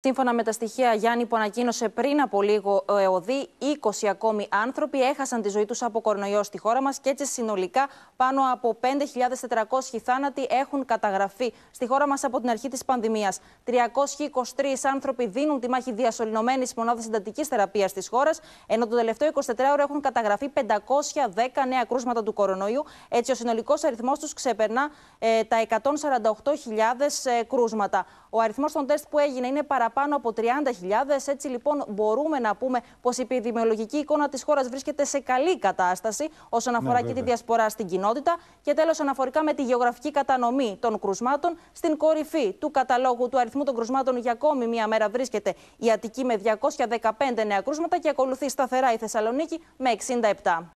Σύμφωνα με τα στοιχεία, Γιάννη, που ανακοίνωσε πριν από λίγο ο ΕΟΔΗ, 20 ακόμη άνθρωποι έχασαν τη ζωή τους από κορονοϊό στη χώρα μας και έτσι συνολικά πάνω από 5.400 θάνατοι έχουν καταγραφεί στη χώρα μας από την αρχή της πανδημίας. 323 άνθρωποι δίνουν τη μάχη διασωληνωμένης μονάδας συντατική θεραπείας της χώρας, ενώ το τελευταίο ώρα έχουν καταγραφεί 510 νέα κρούσματα του κορονοϊού. Έτσι, ο συνολικός αριθμός τους ξεπερνά ε, τα 148.000 ε, κρούσματα. Ο αριθμός των τεστ που έγινε είναι παραπάνω πάνω από 30.000. Έτσι λοιπόν μπορούμε να πούμε πως η επιδημιολογική εικόνα της χώρας βρίσκεται σε καλή κατάσταση όσον ναι, αφορά ναι, και τη διασπορά στην κοινότητα. Και τέλος, αναφορικά με τη γεωγραφική κατανομή των κρουσμάτων, στην κορυφή του καταλόγου του αριθμού των κρουσμάτων για ακόμη μία μέρα βρίσκεται η Αττική με 215 νέα κρούσματα και ακολουθεί σταθερά η Θεσσαλονίκη με 67.